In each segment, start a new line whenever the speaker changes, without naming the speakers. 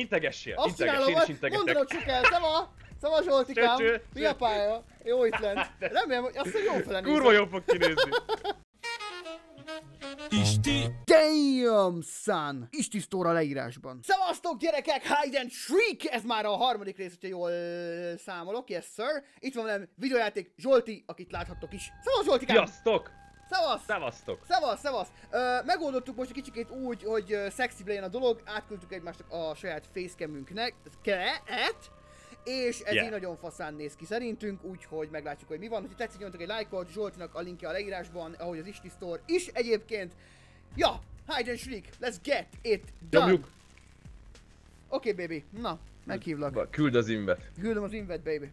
Integessél, Azt integessél, én is integetek. Mondanod
csak el, szava! Szava Zsoltikám, cső, cső, mi a pálya? Jó itt lent. Remélem, hogy azt, jó felenézem. Kurva jól fog kinézni. Isti! Damn, son! Isti sztóra leírásban. Szevasztok gyerekek, Hide and Shriek! Ez már a harmadik rész, hogyha jól számolok, yes sir. Itt van velem videójáték Zsolti, akit láthattok is. Szevasz, Zsoltikám! Sziasztok! Szevasz! Szevasztok! Szevasz, szevasz! Ö, megoldottuk most egy kicsikét úgy, hogy uh, szexibb legyen a dolog, átküldtük egymásnak a saját facecamünknek, keet, és ez yeah. így nagyon faszán néz ki szerintünk, úgyhogy meglátjuk, hogy mi van. Ha tetszik, nyomjatok egy lájkot, Zsoltnak a linkje a leírásban, ahogy az Isti Store is egyébként. Ja, Hide and Shriek, let's get it done! Oké, okay, baby, na, meghívlak.
Küld az invet.
Küldöm az invet, baby.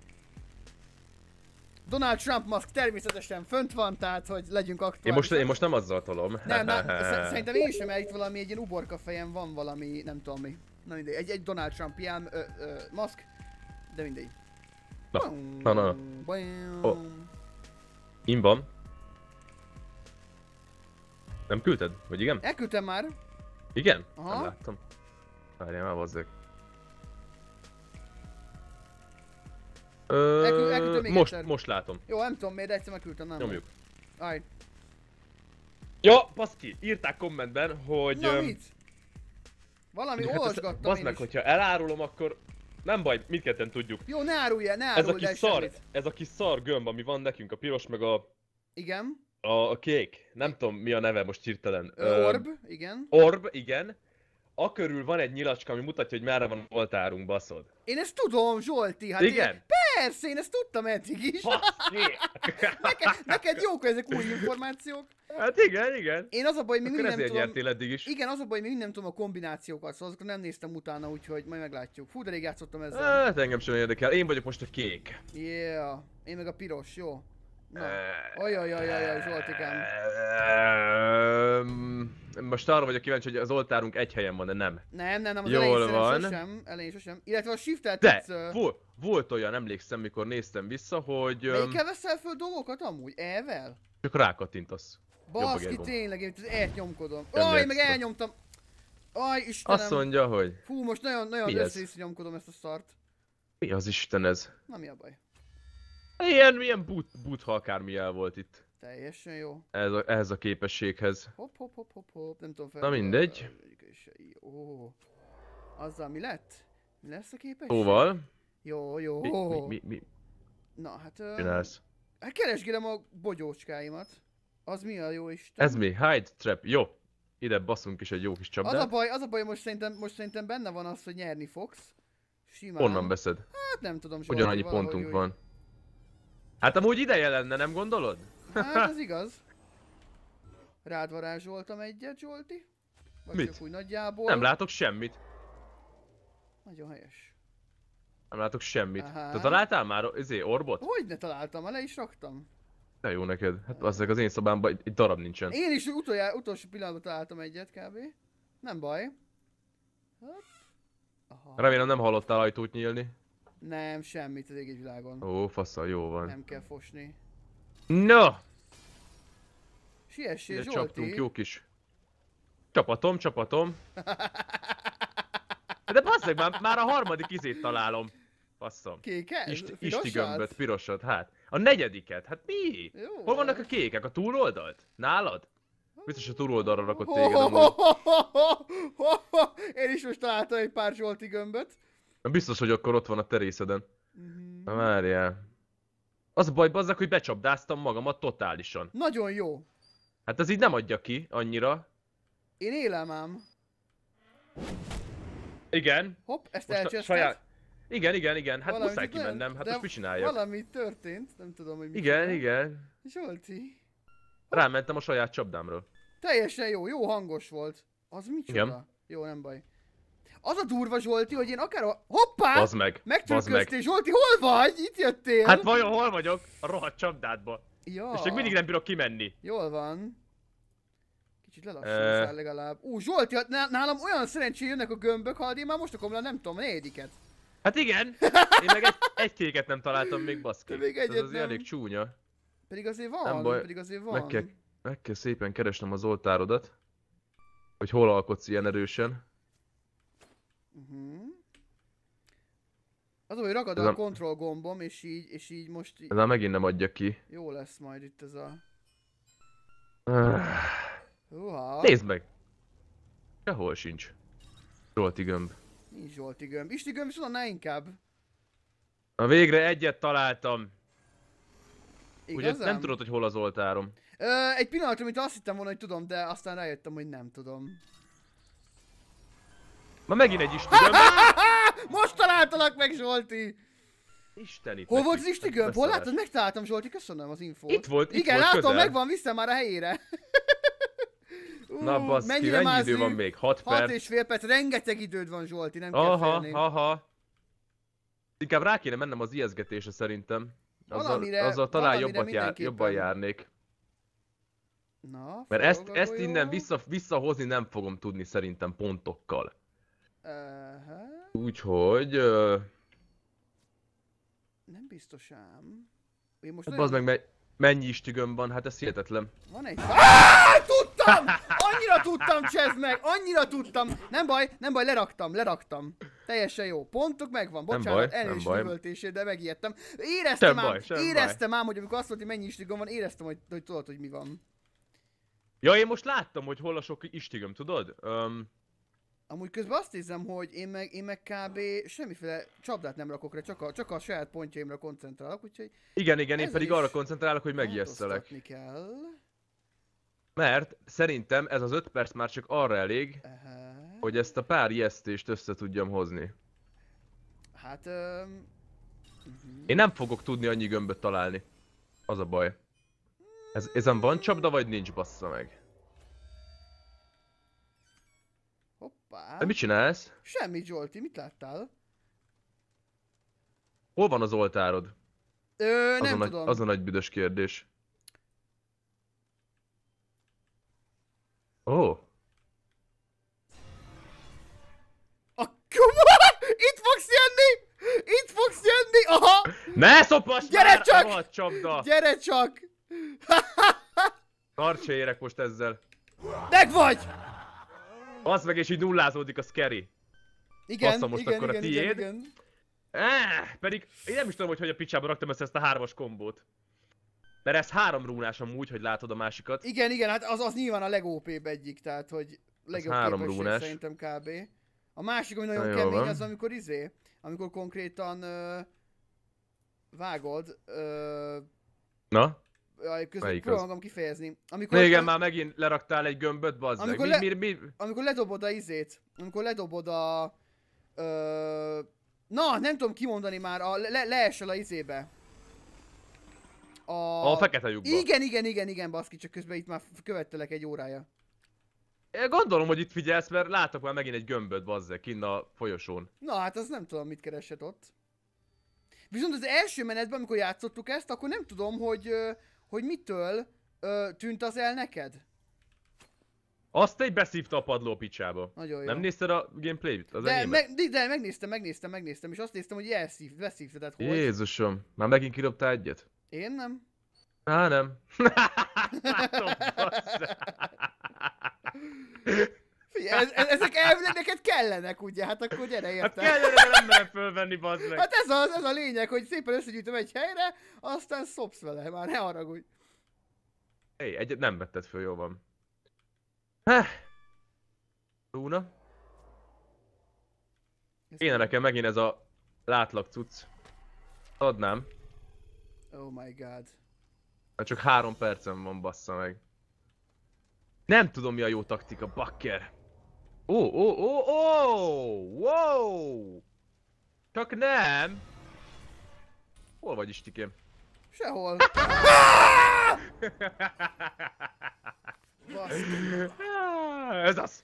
Donald Trump maszk természetesen fönt van, tehát hogy legyünk aktuális. Én most,
én most nem azzal tolom. Nem, nem, szerintem én sem,
mert itt valami egy ilyen uborka fejem van valami, nem tudom mi. Na mindegy, egy, egy Donald Trump ilyen maszk, de mindegy.
Na, na, na. na. Oh. In van. Nem küldted? Vagy igen?
Elküldtem már.
Igen? Aha. Nem láttam. Várjál már, bazzeg. Ö... még most, most látom. Jó,
nem tudom miért, egyszer megküldtem, nem. Nyomjuk. Aj.
Jó, paszki, írták kommentben, hogy... Na öm... mit?
Valami hát olvasgattam Bazd meg, is. hogyha
elárulom, akkor nem baj, mindketten tudjuk.
Jó, ne árulj el, ne árulj ez a kis szar, semmit.
Ez a kis szar gömb, ami van nekünk, a piros meg a... Igen. A, a kék, nem tudom mi a neve most hirtelen. Orb, Öm,
igen. Orb,
igen. A körül van egy nyilacska, ami mutatja, hogy merre van oltárunk, baszod.
Én ezt tudom, Zsolti, hát igen. Én, Persze, én ezt tudtam eddig is. neked, neked jók ezek új információk. Hát igen, igen. Én az a baj, hogy nem tudom... eddig is. Igen, az a baj, hogy nem tudom a kombinációkat, szóval azokat nem néztem utána, úgyhogy majd meglátjuk. Fú, de rég játszottam ezzel. Hát
engem sem érdekel, én vagyok most a kék.
Yeah, én meg a piros, jó? Na, eh, ajajajajaj, Zsoltikám. Eh,
most arra vagyok kíváncsi, hogy az oltárunk egy helyen van, de nem. Nem, nem, nem, az Jól elején van.
sosem, elején sosem. Illetve a shift De, tetsz, volt,
volt olyan, emlékszem, mikor néztem vissza, hogy... Melyikkel
veszel föl dolgokat amúgy? Evel?
Csak rákattintasz. Baszki,
tényleg, én ezt nyomkodom. Aj, meg elnyomtam. Aj, Istenem. Azt mondja, hogy... Fú, most nagyon-nagyon össze-vissza nyomkodom ezt a szart.
Mi az Isten ez? Na mi a baj? Ilyen, milyen boot, boot halkármi volt itt.
Teljesen jó.
Ez a, ehhez a képességhez.
Hopp, hopp, hopp, hopp, hop. Nem tudom fel. Na mindegy. Ó. Azzal mi lett? Mi lesz a képesség? Szóval. Jó, jó. Mi, mi, mi, mi? Na hát... Ö... Csinálsz? Hát keresgélem a bogyócskáimat. Az mi a jó Isten?
Ez mi? Hide trap. Jó. Ide baszunk is egy jó kis csapdát. Az a baj,
az a baj, most szerintem, most szerintem benne van az, hogy nyerni fogsz. Simán. Honnan veszed? Hát nem tudom. Ugyanannyi pontunk van.
Hát amúgy ideje lenne, nem gondolod?
Hát, ez igaz. Rád varázsoltam egyet, Zsolti. Vagy Mit? csak úgy nagyjából. Nem látok semmit. Nagyon helyes.
Nem látok semmit. Aha. Te találtál már izé, orbot?
Hogy ne találtam, le is raktam.
De jó neked. Hát az az én szobámban egy, egy darab nincsen. Én
is utolja, utolsó pillanatban találtam egyet kb. Nem baj. Hát, aha.
Remélem nem hallottál ajtót nyílni.
Nem, semmit az égégy világon. Ó,
faszal, jó van. Nem
kell fosni. Na! Siessé, Zsolti! Csaptunk, jó
kis. Csapatom, csapatom. De basszeg, már, már a harmadik izét találom. Basszom. Kéke? Ist, isti gömböt, pirosat, hát. A negyediket, hát mi? Jó, Hol vannak a kékek? A túloldalt? Nálad? Biztos a túloldalra rakott téged amúgy.
Én is most találtam egy pár Zsolti gömböt.
Biztos, hogy akkor ott van a terészeden. Mm. Várjál. Az a baj, bazzak, hogy becsapdáztam magamat totálisan.
Nagyon jó.
Hát az így nem adja ki annyira.
Én élem ám. Igen. Hopp, ezt Saját...
Igen, igen, igen. Hát Valami muszáj kimennem. Hát most mit csináljak?
Valami történt, nem tudom, hogy mi. Igen, történt. igen. Zsolti.
Hopp. Rámentem a saját csapdámra.
Teljesen jó, jó hangos volt. Az micsoda? Igen. Jó, nem baj. Az a durva, Zsolti, hogy én akár a... Hoppá! Bazd meg! Megtrükköztél, Zsolti, hol vagy? Itt jöttél! Hát vajon hol
vagyok? A rohadt csapdádba.
Ja. És még mindig
nem bírok kimenni.
Jól van. Kicsit lelassulsz legalább. Ú, Zsolti, hát nálam olyan szerencsé jönnek a gömbök, ha én már most akarom nem tudom, negyediket.
Hát igen, én meg egy, egy kéket nem találtam még, baszki. Még egyet Ez azért elég csúnya.
Pedig azért van, nem baj. pedig azért van. Meg kell,
meg kell szépen keresnem az oltárodat. Hogy hol alkotsz ilyen erősen. Uh-huh.
Az, hogy ragad a, a control gombom, és így, és így most... Így... Ez már
megint nem adja ki.
Jó lesz majd itt ez a... Uha. Nézd
meg! Sehol sincs. Zsolti gömb.
Nincs Zsolti gömb. Isti gömb, viszont ne inkább.
Na végre egyet találtam.
Ugye nem tudod,
hogy hol az oltárom.
Ö, egy pillanat, amit azt hittem volna, hogy tudom, de aztán rájöttem, hogy nem tudom. Ma megint egy Istugömb. Most találtalak meg, Zsolti! Isteni. Hol volt az Istugömb? Hol látod? Megtaláltam, Zsolti, köszönöm az infót. Itt volt, itt Igen, volt látom, közel. megvan, vissza már a helyére. Uh, Na basz, mennyi idő van még? 6 perc? 6 és fél perc, rengeteg időd van Zsolti, nem aha, kell
Aha, Aha, Inkább rá kéne mennem az ijeszgetése szerintem. Azzal, valamire, azzal talán jobbat jár, jobban járnék.
Na, Mert ezt, ezt innen
vissza, visszahozni nem fogom tudni szerintem pontokkal.
Uh-huh.
Úgyhogy... Uh...
Nem biztos ám. Én most hát nagyon...
meg, mennyi istigöm van, hát ez hihetetlen.
Van egy... Ah! Tudtam! Annyira tudtam, csezd meg! Annyira tudtam! Nem baj, nem baj, leraktam, leraktam. Teljesen jó. Pontok megvan, bocsánat, elnézést de megijedtem. Éreztem nem ám, baj, éreztem baj. ám, hogy amikor azt mondta, hogy mennyi istigöm van, éreztem, hogy, hogy tudod, hogy mi van.
Ja, én most láttam, hogy hol a sok istigöm, tudod? Um,
Amúgy közben azt nézem, hogy én meg, én meg kb. semmiféle csapdát nem rakok rá, csak a, csak a saját pontjaimra koncentrálok, úgyhogy...
Igen, igen, én pedig arra koncentrálok, hogy megijesszelek. kell. Mert szerintem ez az 5 perc már csak arra elég, Aha. hogy ezt a pár ijesztést össze tudjam hozni.
Hát... Öm...
Mhm. Én nem fogok tudni annyi gömböt találni. Az a baj. Ez, ezen van csapda, vagy nincs bassza meg? De mit csinálsz?
Semmi, Zsolti, mit láttál?
Hol van az oltárod?
Ö, az nem a tudom. Nagy, az a
nagy büdös kérdés. Ó. Oh.
A Itt fogsz jönni! Itt fogsz jönni! Aha!
Ne szopass
Gyere már! csak! A
csapda! Gyere csak! Tartsa érek most ezzel. Meg vagy! Az meg, és így nullázódik a scary. Igen, Bassza most igen, akkor igen, a tiéd. Igen, igen. Éh, eh, pedig én nem is tudom, hogy hogy a picsába raktam ezt, ezt a hármas kombót. Mert ez három rúnás amúgy, hogy látod a másikat. Igen, igen, hát az, az nyilván
a legópébb egyik, tehát hogy legjobb három rúnás. szerintem kb. A másik, ami nagyon Na, kemény, van. az amikor izé, amikor konkrétan ö, vágod, ö, Na? Jaj, közben próbálom kifejezni. Amikor, Na igen,
már megint leraktál egy gömböt, bazd amikor, le... mi, mi, mi?
amikor ledobod a izét, amikor ledobod a... Ö... Na, nem tudom kimondani már, a, le, leesel a izébe. A... a fekete lyukba. Igen, igen, igen, igen, baszki, csak közben itt már követtelek egy órája.
É, gondolom, hogy itt figyelsz, mert látok már megint egy gömböt, bazd kinn a folyosón.
Na, hát az nem tudom, mit keresett ott. Viszont az első menetben, amikor játszottuk ezt, akkor nem tudom, hogy hogy mitől ö, tűnt az el neked?
Azt egy beszívta a padló picsába. Nagyon jó. Nem nézted a gameplayt? Az de, me-
meg, de megnéztem, megnéztem, megnéztem, és azt néztem, hogy elszív, beszívta, tehát hogy...
Jézusom, már megint kirobta egyet?
Én nem. Á, nem. Látom, ez, ezek elvileg neked kellenek, ugye? Hát akkor gyere érte. Hát kellene,
nem merem fölvenni, bazdmeg. Hát ez az,
ez a lényeg, hogy szépen összegyűjtöm egy helyre, aztán szopsz vele, már ne haragudj.
Hey, egy, nem vetted föl, jó van. Heh. Luna. Kéne nekem megint ez a látlak cucc. Adnám.
Oh my god.
Hát csak három percem van, bassza meg. Nem tudom mi a jó taktika, bakker.
Ó, ó, ó, ó, wow!
Csak nem! Hol vagy Istikém?
Sehol. Ez az!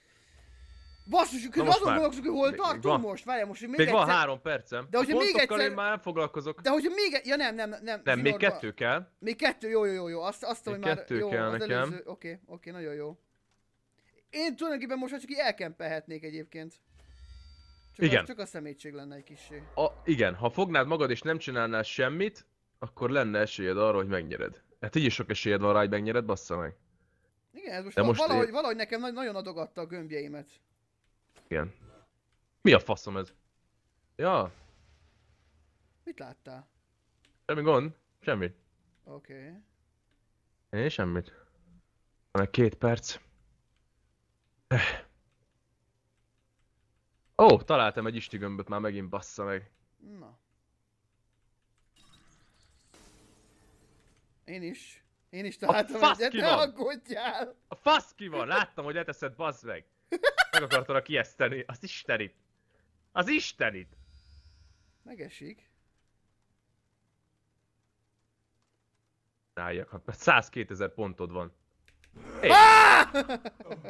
Basszus, hogy azon gondolkozok, hogy hol tartunk most? Várjál most, hogy még, még egyszer... van három
percem. De hogyha még egyszer... én már nem foglalkozok. De hogyha
még... E- ja nem, nem, nem. Nem, még kettő kell. Még kettő, jó, jó, jó, jó. Azt, azt, hogy már... Kettő kell nekem. Oké, oké, nagyon jó én tulajdonképpen most már csak így elkempelhetnék egyébként. Csak igen. A, csak a szemétség lenne egy kicsi.
A, igen, ha fognád magad és nem csinálnál semmit, akkor lenne esélyed arra, hogy megnyered. Hát így is sok esélyed van rá, hogy megnyered, bassza meg.
Igen, ez most, De most valahogy, én... valahogy nekem nagyon adogatta a gömbjeimet.
Igen. Mi a faszom ez? Ja.
Mit láttál?
Semmi gond. Semmit. Oké. Okay. Én semmit. Van egy két perc. Ó, oh, találtam egy istigömböt már megint bassza meg.
Na. Én is. Én is találtam a egyet, ne aggódjál! A fasz ki van, láttam,
hogy leteszed, bassz meg! Meg a kieszteni, az istenit! Az istenit!
Megesik.
Álljak, 102 ezer pontod van.
Ah!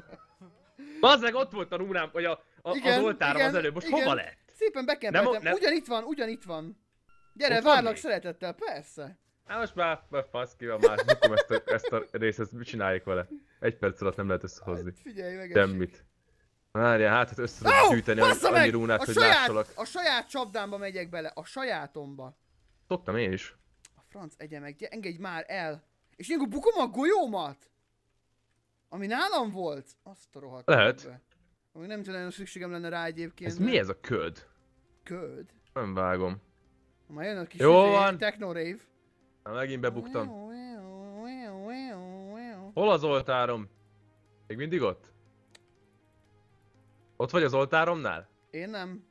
Bazzeg ott volt a rúnám, vagy a, a, igen, az oltárom igen, az előbb, most igen. hova lett?
Szépen bekempeltem, nem, nem. itt van, itt van. Gyere, ott várlak van szeretettel, persze. Hát most
már, már fasz ki a már, bukom ezt a, ezt a részt, ezt mit csináljuk vele? Egy perc alatt nem lehet összehozni. Hát figyelj meg Semmit. Várjál, hát hát össze tudok oh, gyűjteni annyi rúnát, a hogy saját, lássalak. A
saját csapdámba megyek bele, a sajátomba.
Tudtam én is.
A franc egye meg, engedj már el. És én bukom a golyómat? Ami nálam volt? Azt a rohadt. Lehet. Be. Ami nem tudom, nagyon szükségem lenne rá egyébként. Ez mi ez a köd? Köd?
Nem vágom.
Ma jön a kis Jó izé, van. techno rave.
Na, megint bebuktam. Hol az oltárom? Még mindig ott? Ott vagy az oltáromnál? Én nem.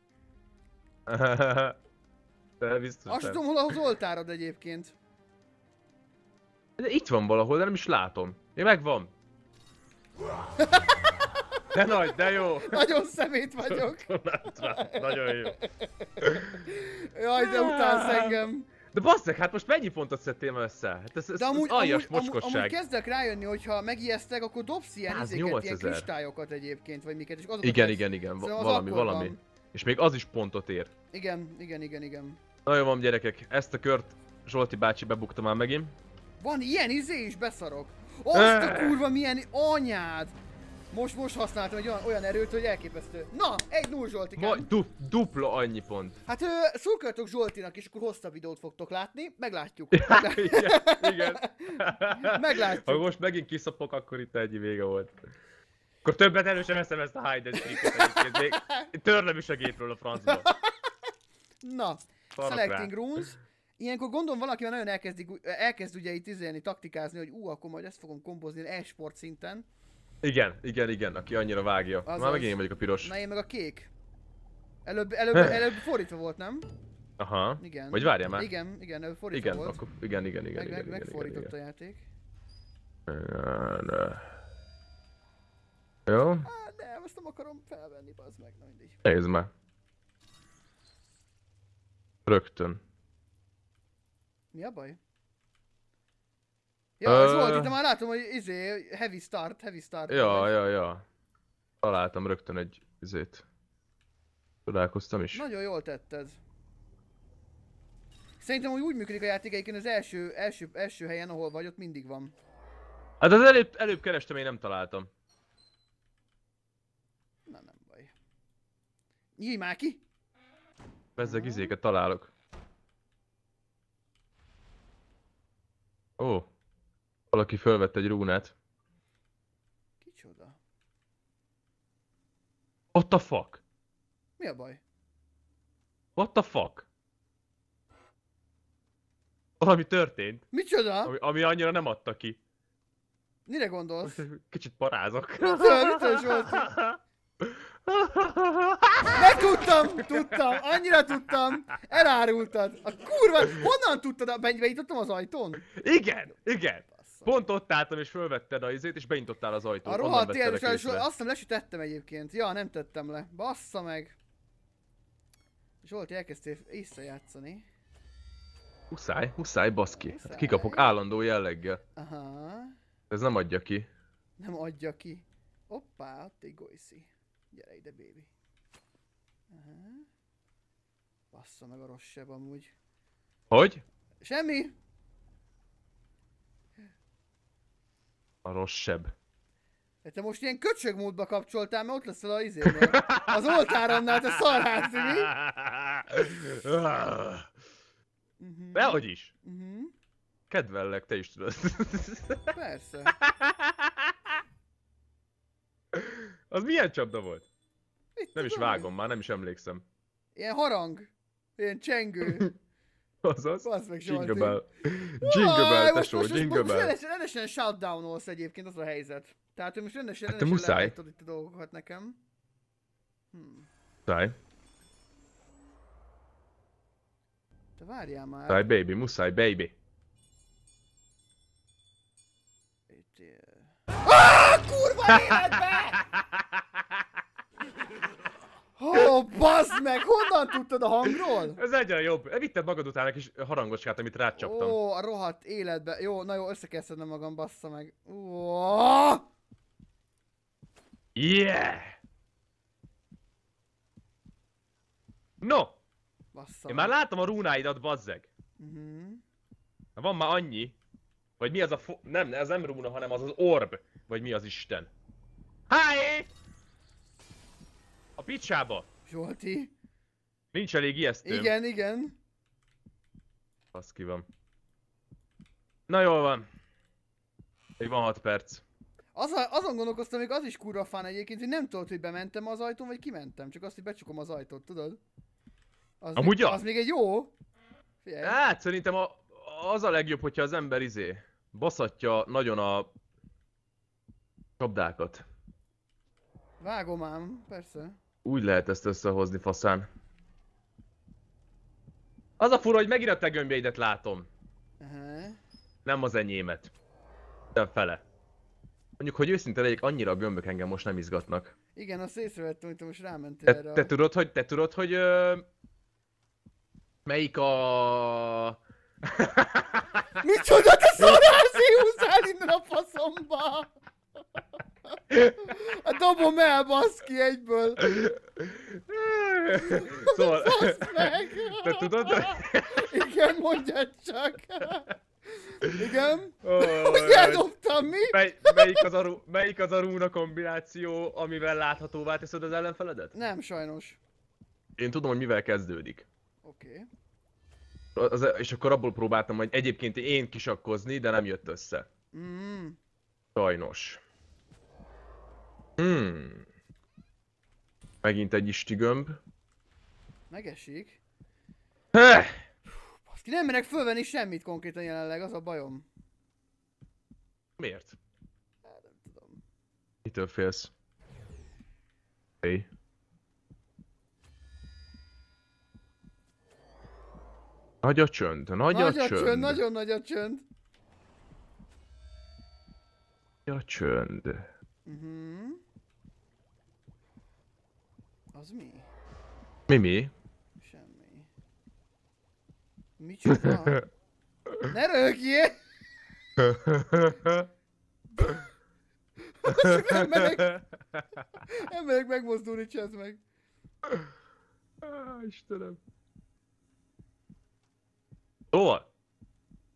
Te biztos Azt tudom, hol
az oltárod egyébként. De
itt van valahol, de nem is látom. Én megvan. De nagy, de jó! Nagyon szemét vagyok! Nagyon jó.
Jaj, de utálsz engem!
De basszek, hát most mennyi pontot szedtél össze? Hát ez, ez, de amúgy, ez aljas amúgy, mocskosság. Amúgy, amúgy
kezdek rájönni, hogy ha megijesztek, akkor dobsz ilyen izéket, ilyen kristályokat egyébként, vagy miket. És igen, igen, igen, igen, szóval valami, valami. Van.
És még az is pontot ér.
Igen, igen, igen, igen.
Nagyon van gyerekek, ezt a kört Zsolti bácsi bebukta már megint.
Van ilyen izé is, beszarok. Azt a kurva milyen anyád! Most, most használtam egy olyan, olyan erőt, hogy elképesztő. Na, egy null Zsoltikám. Majd
du dupla annyi pont.
Hát ő szurkoljatok Zsoltinak, és akkor hosszabb videót fogtok látni. Meglátjuk. igen, igen. Meglátjuk. Ha most
megint kiszapok, akkor itt egy vége volt. Akkor többet elő sem eszem ezt a hide and seek Törlöm is a gépről a francba.
Na, Szarok Selecting rá. Runes ilyenkor gondolom valaki már nagyon elkezdik, elkezd ugye itt izélni, taktikázni, hogy ú, akkor majd ezt fogom kombozni e-sport szinten.
Igen, igen, igen, aki annyira vágja. Azaz. Már megint én vagyok a piros.
Na én meg a kék. Előbb, előbb, előbb fordítva volt, nem?
Aha. Igen. Vagy várjál már. Igen, igen, előbb fordítva igen, volt. Akkor, igen, igen, igen, meg, igen,
meg, igen, megfordított igen, a játék.
Igen. Jó? Ah, nem, azt nem akarom felvenni, bazd meg, na mindig. Nézd már. Rögtön.
Mi a baj? Ja, ez volt, itt már látom, hogy izé, heavy start, heavy start. Ja,
ja, ja. Találtam rögtön egy izét. Csodálkoztam is.
Nagyon jól tetted. Szerintem hogy úgy működik a játék egyébként az első, első, első helyen, ahol vagy, ott mindig van.
Hát az előbb, előbb kerestem, én nem találtam.
Na nem baj. Nyílj már ki!
Bezzeg izéket találok. Ó, valaki fölvett egy rúnát. Kicsoda? What the fuck? Mi a baj? What the fuck? Valami történt.
Micsoda? Ami,
ami annyira nem adta ki.
Mire gondolsz?
Kicsit parázok. mit,
mit, Megtudtam, tudtam, annyira tudtam, elárultad. A kurva, honnan tudtad, beindítottam az ajtón? Igen,
igen. Pont ott álltam és fölvetted a izét és beintottál az ajtót. A rohadt ilyen, azt hiszem
lesütettem egyébként. Ja, nem tettem le. Bassza meg. Zsolti, elkezdtél visszajátszani.
Huszáj, huszáj, baszki. Huszáj. Hát kikapok állandó jelleggel. Aha. Ez nem adja ki.
Nem adja ki. Hoppá, ott egy goyszi. Gyere ide, bébi. Aha. Bassza meg a rossz seb amúgy. Hogy? Semmi!
A rossz seb.
Hát te most ilyen köcsög módba kapcsoltál, mert ott leszel a izében. Az oltáromnál, te szarhász, mi? Dehogy is. Mhm. Mhm.
Kedvellek, te is tudod.
Persze.
Az milyen csapda volt?
Itt nem is vágom
én. már, nem is emlékszem.
Ilyen harang. Ilyen csengő. Azaz. Az meg Jingle bell. Jingle bell, tesó, jingle bell. Rendesen, rendesen shutdown-olsz egyébként, az a helyzet. Tehát ő most rendesen, hát rendesen Te itt a dolgokat nekem. Hm. Muszáj. Te várjál már. Muszáj
baby, muszáj baby.
Itt... Ah, kurva életben! Bazd meg, honnan tudtad a hangról?
Ez egyre jobb. Vitted magad után egy kis harangocskát, amit rácsaptam. Ó, a
rohadt életbe. Jó, na jó, összekeszedem magam, bassza meg. Ó!
Yeah! No!
Bassza Én már látom
a rúnáidat, bazzeg. Uh mhm. -huh. Na van már annyi, vagy mi az a fo Nem, ez nem rúna, hanem az az orb. Vagy mi az Isten. Hi! A picsába!
Zsolti.
Nincs elég ijesztő. Igen, igen. Az ki van. Na jól van. Még van 6 perc.
Az, azon gondolkoztam, még az is kurva fán egyébként, hogy nem tudod, hogy bementem az ajtón, vagy kimentem. Csak azt, hogy becsukom az ajtót, tudod? Az Amúgy még, az még egy jó.
Figyelj. Hát szerintem a, az a legjobb, hogyha az ember izé baszatja nagyon a csapdákat.
Vágom ám, persze.
Úgy lehet ezt összehozni, faszán. Az a fura, hogy megint a te gömbjeidet látom. Aha. Nem az enyémet. De fele. Mondjuk, hogy őszinte legyek, annyira a gömbök engem most nem izgatnak.
Igen, azt észrevettem, hogy te most rámentél te, erre. Te
tudod, hogy, te tudod, hogy ö, melyik a...
Micsoda, te szorázi húzál innen a faszomba! A dobom el, baszki, egyből. Szóval... Te tudod? Igen, mondjad csak.
Igen? Oh, Ugye eldobtam, mi? Mely, melyik, az a, melyik az a rúna kombináció, amivel láthatóvá teszed az ellenfeledet?
Nem, sajnos.
Én tudom, hogy mivel kezdődik. Oké. Okay. Az, és akkor abból próbáltam, hogy egyébként én kisakkozni, de nem jött össze. Mm. Sajnos. Hmm. Megint egy gömb.
Megesik. He! ki nem merek fölvenni semmit konkrétan jelenleg, az a bajom. Miért? nem
tudom. Mitől félsz? Hey. Nagy a csönd, nagy, nagy a, a csönd. csönd.
Nagyon nagy a csönd.
Nagy a csönd. Uh mhm. -huh. Az mi? Mi mi? Semmi.
Micsoda? ne rögjél! nem megyek megmozdulni, csezd meg. Istenem. Ó!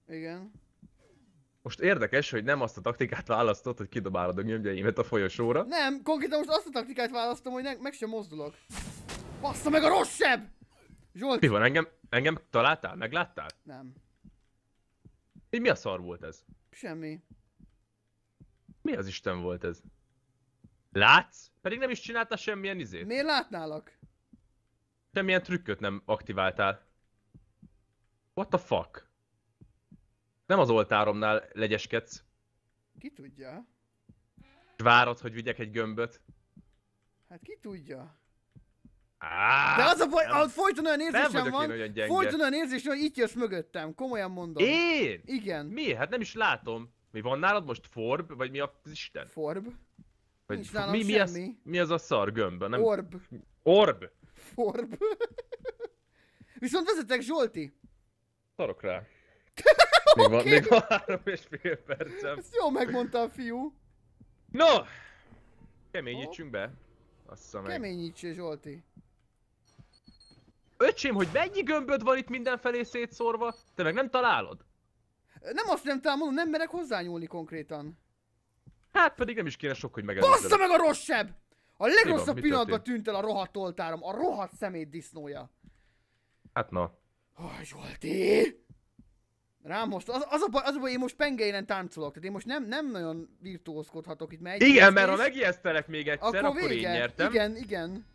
Igen
most érdekes, hogy nem azt a taktikát választott, hogy kidobálod a gyöngyeimet a folyosóra. Nem,
konkrétan most azt a taktikát választom, hogy ne, meg sem mozdulok. Bassza meg a rosszabb! Zsolt! Mi
van, engem, engem találtál? Megláttál? Nem. Így mi a szar volt ez?
Semmi. Mi az
Isten volt ez? Látsz? Pedig nem is csináltál semmilyen izét.
Miért látnálak?
Semmilyen trükköt nem aktiváltál. What the fuck? Nem az oltáromnál legyeskedsz.
Ki tudja?
És várod, hogy vigyek egy gömböt.
Hát ki tudja?
De az a baj, nem, folyton olyan érzésem van, én folyton olyan
érzésem, hogy itt jössz mögöttem, komolyan mondom. Én? Igen. Mi?
Hát nem is látom. Mi van nálad most forb, vagy mi a Isten? Forb. Vagy Nincs nálam mi, mi, semmi. Az, mi az a szar gömb? Nem... Orb. Orb.
Forb. Viszont vezetek Zsolti. Szarok rá.
Még okay. van, még van három és fél percem. Ezt jól
megmondta a fiú. No!
Keményítsünk be. Assza meg.
Keményíts, Zsolti.
Öcsém, hogy mennyi gömböd van itt mindenfelé szétszórva? Te meg nem találod?
Nem azt nem találom, nem merek hozzányúlni konkrétan.
Hát pedig nem is kéne sok, hogy megelőzöd. Bassza meg a
rosszabb! A legrosszabb pillanatban tűnt el a rohadt oltárom, a rohadt szemét disznója. Hát na. Oh, Zsolti! Rám most, az, az, a baj, az a baj, én most pengeinen táncolok, tehát én most nem, nem nagyon virtuózkodhatok itt, mert Igen, mert ha
megijesztelek még egyszer, akkor, akkor én nyertem. Igen, igen.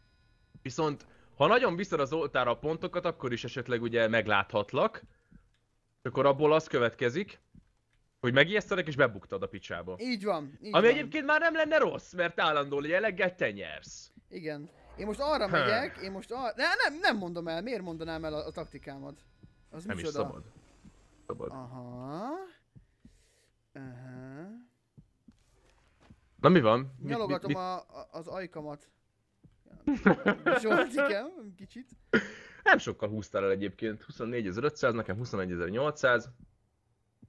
Viszont, ha nagyon viszed az oltára a pontokat, akkor is esetleg ugye megláthatlak. És akkor abból az következik, hogy megijesztelek és bebuktad a picsába. Így
van, így Ami van. egyébként már nem lenne rossz,
mert állandó jelleggel te nyersz.
Igen. Én most arra megyek, én most arra... Ne, nem, nem mondom el, miért mondanám el a, a taktikámat? Az nem is szabad szabad. Aha. Aha.
Na mi van? Nyalogatom mi, mi, a,
a, az ajkamat. Zsoltikem, kicsit. Nem
sokkal húztál el egyébként. 24.500, nekem 21.800.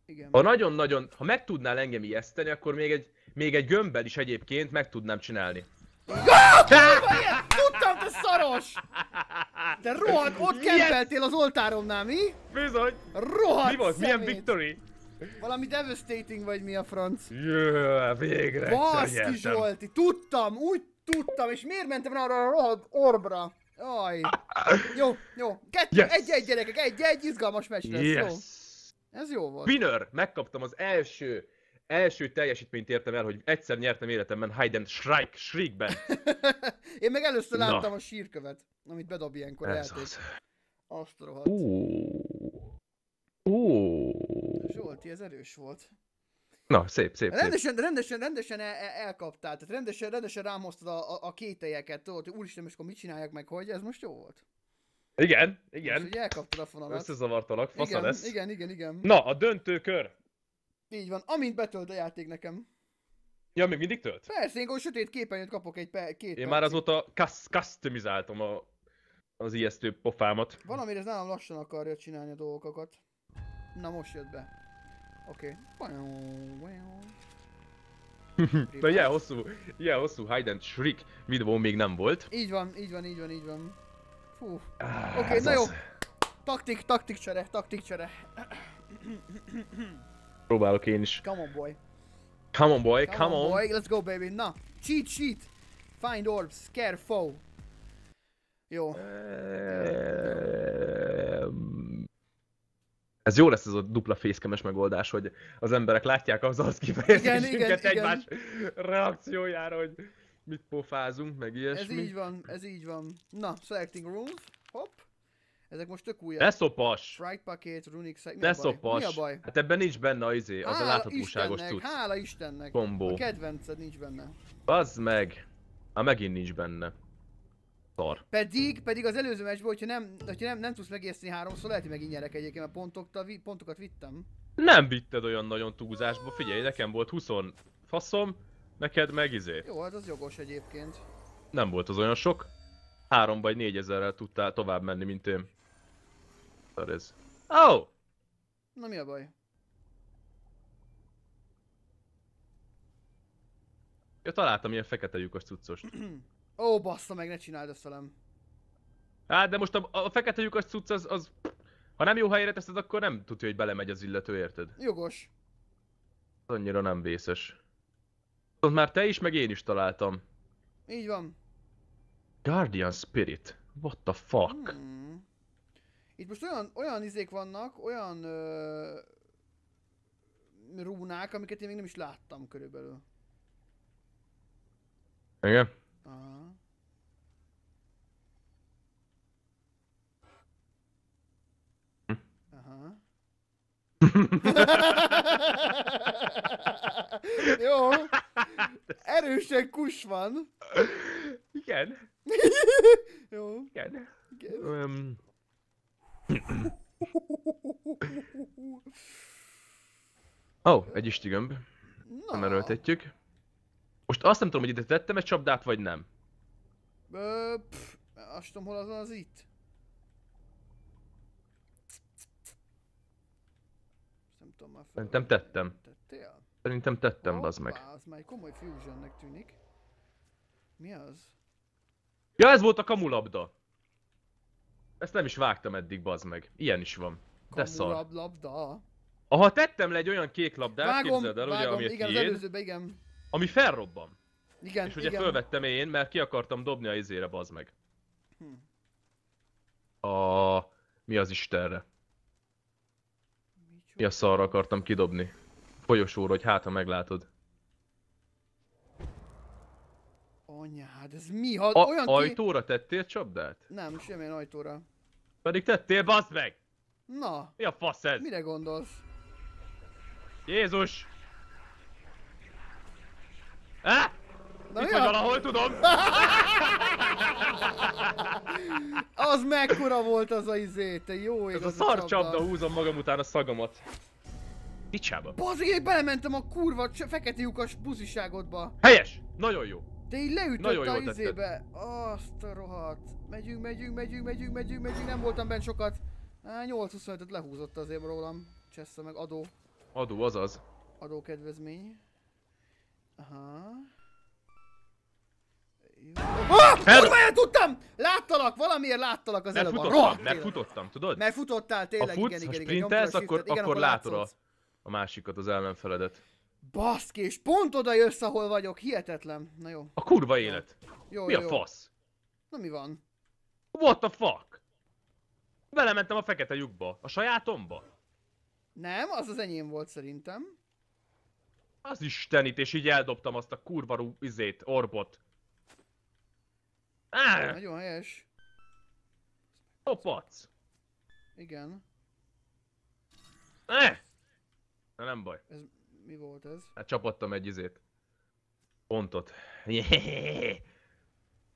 Igen. Ha nagyon-nagyon, ha meg tudnál engem ijeszteni, akkor még egy, még egy gömbbel is egyébként meg tudnám csinálni.
Ah, voltam, te szaros! Te rohadt, ott kempeltél az oltáromnál, mi? Bizony! Rohadt Mi volt? Milyen victory? Valami devastating vagy mi a franc? Jö,
végre Baszki Zsolti,
tudtam, úgy tudtam, és miért mentem arra a rohadt orbra? Jaj. Jó, jó. Kettő, yes. egy-egy gyerekek, egy-egy, izgalmas meccs lesz, yes. jó? Ez jó volt. Winner!
Megkaptam az első első teljesítményt értem el, hogy egyszer nyertem életemben Hayden Shrike Shriekben.
Én meg először láttam Na. a sírkövet, amit bedob ilyenkor Ez játék. Az. Azt rohadt.
Uh.
Zsolti, ez erős volt.
Na, szép, szép, rendesen,
szép. Rendesen, rendesen el, elkaptál, tehát rendesen, rendesen rámoztad a, a, a kételyeket, tudod, hogy úristen, most akkor mit csinálják meg, hogy ez most jó volt. Igen, igen. hogy elkaptad a fonalat.
Összezavartalak, fasza igen, lesz.
Igen, igen, igen.
Na, a döntőkör.
Így van, amint betölt a játék nekem.
Ja, még mindig tölt?
Persze, én sötét képernyőt kapok egy két Én percig. már
azóta customizáltam a, az ijesztő pofámat.
Valamire ez nálam lassan akarja csinálni a dolgokat. Na most jött be. Oké. Okay.
Na ilyen hosszú, ilyen hosszú hide and shriek videó még nem volt.
Így van, így van, így van, így van. Fú. Ah, Oké, okay, na az. jó. Taktik, taktik csere, taktik csere.
Próbálok én is. Come on boy. Come on boy, come, come on. boy,
let's go baby. Na, cheat sheet. Find orbs, scare foe. Jó.
Ehm. Ez jó lesz ez a dupla fészkemes megoldás, hogy az emberek látják az az kifejezésünket egymás igen. reakciójára, hogy mit pofázunk, meg ilyesmi. Ez így
van, ez így van. Na, selecting rooms. Ezek most tök újabb. Ne szopas! Fright Packet, Runic mi, ne a szopas. mi a baj? Hát
ebben nincs benne az izé, az a láthatóságos cucc. Hála Istennek, Kombó. a
kedvenced nincs benne.
Bazd meg! Már megint nincs benne. Szar.
Pedig, pedig az előző meccsből, hogyha nem, hogyha nem, nem tudsz megészni háromszor, lehet, hogy megint nyerek egyébként, mert pontokta, pontokat vittem.
Nem vitted olyan nagyon túlzásba, figyelj, nekem volt 20 faszom, neked meg izé.
Jó, hát az jogos egyébként.
Nem volt az olyan sok három vagy ezerrel tudtál tovább menni, mint én. Szar ez. Oh! Na mi a baj? Ja, találtam ilyen fekete lyukas cuccost.
Ó, bassza meg, ne csináld ezt velem. Hát, de most a, a fekete
lyukas cucc az, az... Ha nem jó helyre teszed, akkor nem tudja, hogy belemegy az illető, érted? Jogos. Az annyira nem vészes. Viszont már te is, meg én is találtam. Így van. Guardian Spirit. What the fuck?
Hmm. Itt most olyan, olyan izék vannak, olyan ö, rúnák, amiket én még nem is láttam körülbelül. Igen? Aha.
Jó.
Erősen kus van. Igen. Jó. Igen. Igen.
Um... Ó, oh, egy istigömb. Na. Nem erőltetjük. Most azt nem tudom, hogy ide tettem egy csapdát, vagy nem.
Ö, pff, azt tudom, hol az az itt. Nem tudom már fel. Szerintem tettem. Tettél?
Szerintem tettem, bazd meg.
Az már egy komoly fusionnek tűnik. Mi az?
Ja, ez volt a kamulabda. Ezt nem is vágtam eddig, bazd meg. Ilyen is van. De szar.
labda.
Aha, tettem le egy olyan kék labdát, vágom, képzeld el, vágom, ugye, ami igen, tiéd, az igen. Ami felrobban.
Igen, És ugye igen. fölvettem
én, mert ki akartam dobni a izére, bazd meg. Hm. A... Mi az Istenre? Mi a szarra akartam kidobni? Folyosóra, hogy hát, ha meglátod.
anyád, hát ez mi? Ha A olyan ajtóra
ki... tettél csapdát?
Nem, semmilyen ajtóra.
Pedig tettél, bazd meg! Na. Mi a fasz ez? Mire
gondolsz? Jézus! Ah! Na Itt vagy a... valahol, tudom! az mekkora volt az a izé, te jó ég Ez a szar csapda.
húzom magam után a szagamat.
Picsába. Bazzik, belementem a kurva fekete lyukas buziságodba.
Helyes! Nagyon jó!
De így leütött Nagyon a izébe. Azt a rohadt. Megyünk, megyünk, megyünk, megyünk, megyünk, megyünk. Nem voltam benne sokat. 8-25-öt lehúzott azért rólam. Csessze meg adó.
Adó, azaz.
kedvezmény. Aha. Kurva ah! tudtam! Láttalak, valamiért láttalak az előbb. Rohadt Mert
futottam, tudod? Mert
futottál tényleg, igen, igen, igen. Ha sprintelsz, akkor, akkor, akkor látod a,
a másikat, az ellenfeledet.
Baszki, és pont oda jössz, ahol vagyok, hihetetlen. Na jó.
A kurva élet.
Jó, mi jó. a fasz? Na mi van? What the fuck?
Belementem a fekete lyukba, a sajátomba.
Nem, az az enyém volt szerintem.
Az istenit, és így eldobtam azt a kurva rú, izét, orbot.
Áh! Nagyon helyes. Topac. Igen.
Ne! Na nem baj.
Ez mi volt ez?
Hát csapattam egy izét. Pontot.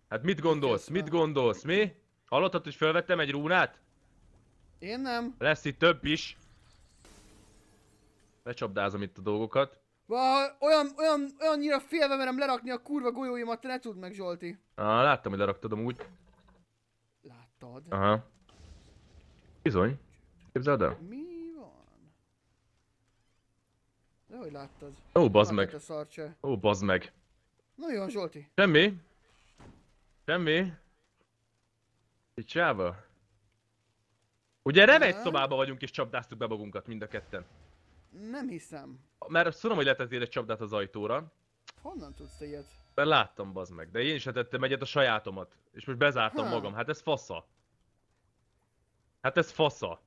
Hát mit gondolsz? Mit gondolsz? Mi? Hallottad, hogy felvettem egy rúnát? Én nem. Lesz itt több is. Lecsapdázom itt a dolgokat.
Vá, olyan, olyan, nyira félve merem lerakni a kurva golyóimat, te ne tudd meg Zsolti.
Ah, láttam, hogy leraktad amúgy.
Láttad?
Aha. Bizony. Képzeld el.
Mi? De hogy láttad? Ó, bazd meg.
A Ó, bazd meg.
Na jó, Zsolti.
Semmi. Semmi. Egy csáva. Ugye nem egy szobába vagyunk és csapdáztuk be magunkat mind a ketten.
Nem hiszem.
Mert azt tudom, hogy letettél egy csapdát az ajtóra.
Honnan tudsz te ilyet?
Mert láttam, bazd meg. De én is letettem egyet a sajátomat. És most bezártam ha. magam. Hát ez fasza. Hát ez fasza.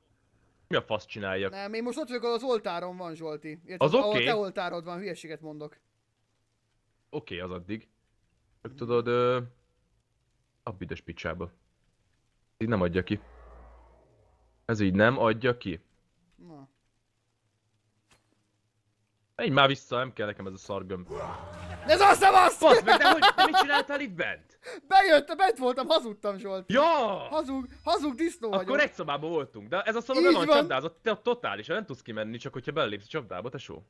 Mi a fasz csináljak?
Nem, én most ott vagyok, az oltáron van Zsolti. Érted? Az oké. Okay. te oltárod van, hülyeséget mondok.
Oké, okay, az addig. Csak tudod, ö... a büdös picsába. Így nem adja ki. Ez így nem adja ki. Na. Menj már vissza, nem kell nekem ez a szargömb.
Ez az nem azt! Basz meg, de hogy mit csináltál itt bent? Bejött, bent voltam, hazudtam Zsolt. Ja! Hazug, hazug disznó Akkor vagyok. egy
szobában voltunk, de ez a szoba nem van csapdázott, te totálisan nem tudsz kimenni, csak hogyha belépsz a csapdába, tesó.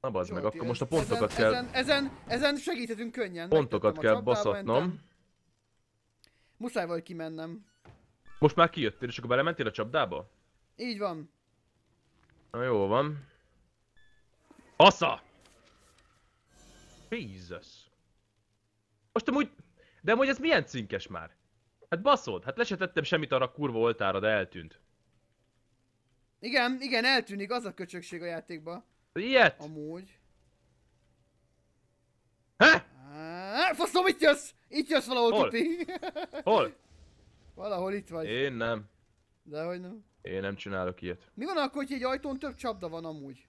Na bazd meg, akkor most a pontokat ezen, kell... Ezen,
ezen, ezen segíthetünk könnyen. Pontokat kell baszatnom. Muszáj vagy kimennem.
Most már kijöttél, és akkor belementél a csapdába? Így van. Na jó van. Asza! Jézus! Most amúgy... De amúgy ez milyen cinkes már? Hát baszod, hát le se tettem semmit arra kurva oltára, de eltűnt.
Igen, igen, eltűnik, az a köcsökség a játékba. Ilyet? Amúgy. Há? Ah, faszom, itt jössz! Itt jössz valahol, Hol? tuti. Hol? Valahol itt vagy. Én nem. Dehogy nem.
Én nem csinálok ilyet.
Mi van akkor, hogy egy ajtón több csapda van amúgy?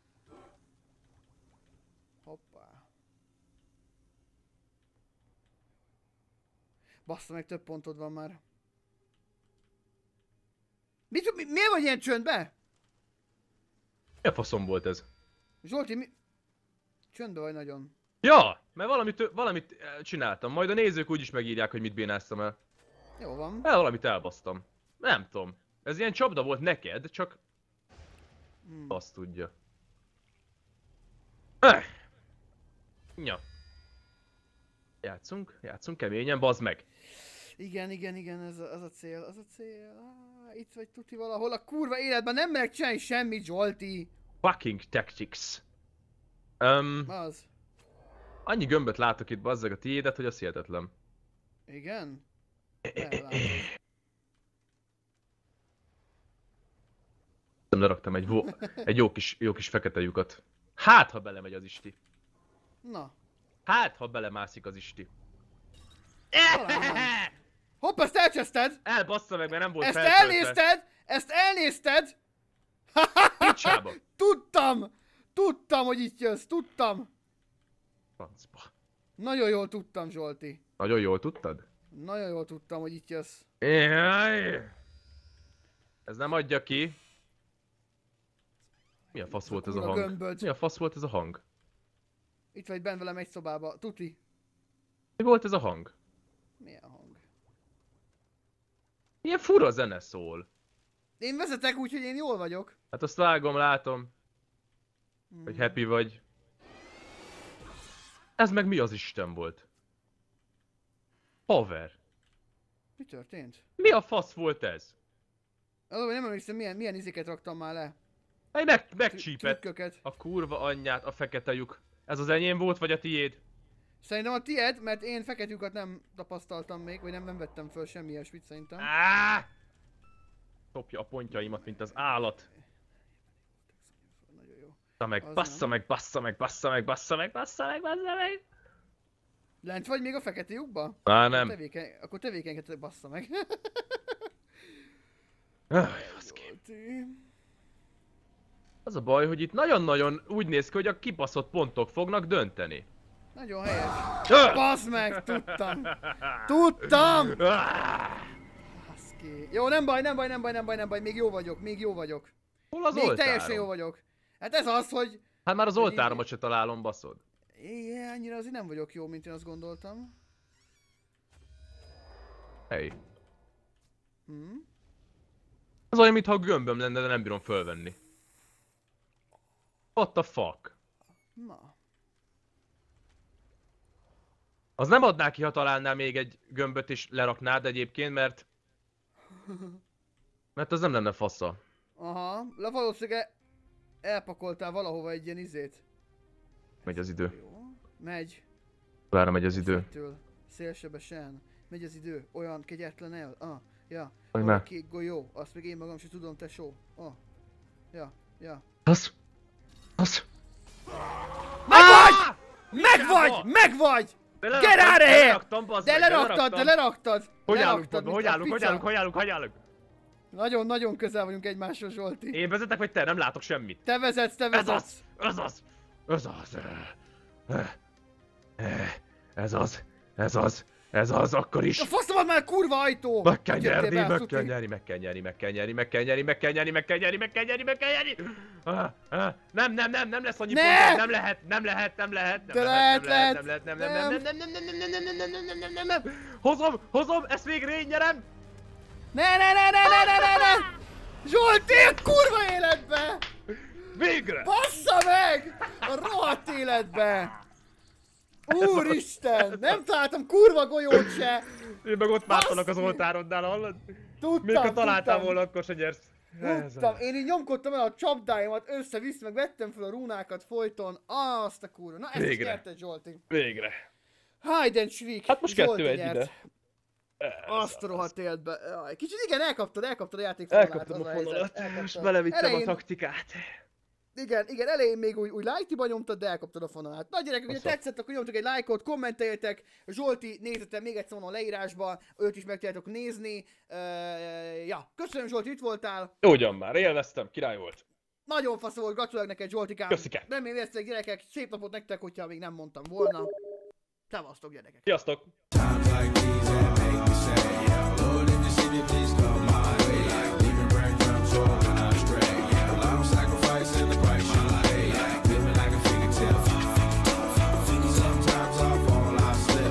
Hoppá. Bassza meg, több pontod van már. Mi mi, miért vagy ilyen csöndbe?
Mi a faszom volt ez?
Zsolti, mi... Csöndbe vagy nagyon. Ja, mert valamit, valamit
csináltam, majd a nézők úgy is megírják, hogy mit bénáztam el. Jó van. El valamit elbasztam. Nem tudom. Ez ilyen csapda volt neked, csak... Hmm. Azt tudja. Eh. Öh! Ja. Játszunk, játszunk keményen, bazd meg.
Igen, igen, igen, ez a, az a cél, az a cél. Ah, itt vagy tuti valahol a kurva életben, nem meg csinálni semmi, Zsolti.
Fucking tactics. Um, az. Annyi gömböt látok itt, bazzeg a tiédet, hogy az hihetetlen.
Igen?
Nem leraktam egy, egy jó, kis, jó kis fekete lyukat. Hát, ha belemegy az isti. Na. Hát, ha belemászik az isti.
Talán Hopp, ezt elcseszted! Elbassza meg, mert nem volt Ezt feltöltve. elnézted! Ezt elnézted! Kicsába. tudtam! Tudtam, hogy itt jössz, tudtam! Francba. Nagyon jól tudtam, Zsolti.
Nagyon jól tudtad?
Nagyon jól tudtam, hogy itt jössz. Éjjj!
Ez nem adja ki. Mi a fasz volt ez a, hang? Gömböd. Mi a fasz volt ez a hang?
Itt vagy bent velem egy szobába, tuti.
Mi volt ez a hang? Milyen hang? Ilyen fura zene szól.
Én vezetek úgy, hogy én jól vagyok.
Hát azt vágom, látom. Hmm. Hogy happy vagy. Ez meg mi az Isten volt? Power.
Mi történt?
Mi a fasz volt ez?
Azon nem emlékszem, milyen, milyen iziket raktam már le.
Egy meg, megcsípett. A kurva anyját, a fekete lyuk. Ez az enyém volt, vagy a tiéd?
Szerintem a tied, mert én feketűkat nem tapasztaltam még, vagy nem, nem vettem föl semmi ilyesmit szerintem. Ah!
Topja a pontjaimat, mint az állat. Bassza meg, bassza meg, bassza meg, bassza meg, bassza meg,
bassza meg, bassza meg! Lent vagy még a fekete lyukba? Á, nem. Akkor, tevéken... Akkor tevékenykedtek, bassza meg. Öh,
az a baj, hogy itt nagyon-nagyon úgy néz ki, hogy a kipaszott pontok fognak dönteni.
Nagyon helyes. Basz meg, tudtam. Tudtam! Jó, nem baj, nem baj, nem baj, nem baj, nem baj, még jó vagyok, még jó vagyok. Hol az Még oltárom? teljesen jó vagyok. Hát ez az, hogy... Hát már az oltáromat
se találom, baszod.
Igen, annyira azért nem vagyok jó, mint én azt gondoltam. Hey. Hm?
Ez olyan, mintha a gömböm lenne, de nem bírom fölvenni. What the fuck? Na. Az nem adná ki, ha találnál még egy gömböt is leraknád egyébként, mert... Mert az nem lenne fassa.
Aha, le valószínűleg elpakoltál valahova egy ilyen izét.
Megy az idő. Jó. Megy. Lára megy az idő.
Szélsebesen. Megy az idő. Olyan kegyetlen el. Ah, ja. Hogy már. kék golyó. Azt még én magam sem tudom, só. Ah. Ja, ja.
Az. Az.
Megvagy! Megvagy! Megvagy! Beleraktam, Get out of here! de leraktad, de leraktad! Hogy állunk, hogy állunk, hogy állunk, hogy állunk, hogy állunk? Nagyon-nagyon közel vagyunk egymáshoz, Zsolti.
Én vezetek, vagy te? Nem látok semmit.
Te vezetsz, te vezetsz. Ez az!
Ez az! Ez az! Ez az! Ez az! Ez az. Ez az, akkor is. A faszomat
már kurva ajtó! Meg kell nyerni, meg kell
nyerni, meg kell nyerni, meg kell nyerni, meg kell nyerni, meg kell nyerni, meg kell
nyerni, meg kell nyerni,
meg kell nyerni! Nem, nem, nem, nem lesz annyi pont, nem lehet, nem lehet, nem lehet, nem lehet, nem lehet, nem lehet, nem nem, nem
nem, nem nem, nem, nem, nem, nem, nem, nem! Hozom, hozom, ezt végre én nyerem! Ne, ne, ne, ne, ne, ne, ne, ne! Zsolti, kurva életbe! Végre! Bassza meg! A rohadt életbe! Úristen! Nem találtam kurva golyót se! Én meg ott mártalak az oltárodnál, hallod? Tudtam, Még ha találtál tudtam. volna,
akkor se gyersz. Tudtam,
én így nyomkodtam el a csapdáimat, össze-vissza, meg vettem fel a rúnákat folyton. Azt a kurva. Na ezt Végre. is nyerte Zsolti. Végre. Hayden Shriek. Hát most kettő egy ide. Azt rohadt élt be. kicsit igen, elkaptad, elkaptad a játék Elkaptam a fonalat, most belevittem Erején... a taktikát igen, igen, elején még úgy, úgy lájtiba nyomtad, de elkaptad a fonalát. Nagy gyerekek, hogyha tetszett, akkor nyomtok egy lájkot, kommenteljetek. Zsolti, nézete még egyszer a leírásba, őt is meg tudjátok nézni. Uh, ja, köszönöm Zsolti, itt voltál.
Ugyan már, élveztem, király volt.
Nagyon fasz volt, gratulálok neked Zsoltikám. Köszönöm. Remélem értek gyerekek, szép napot nektek, hogyha még nem mondtam volna. Szevasztok gyerekek.
Sziasztok.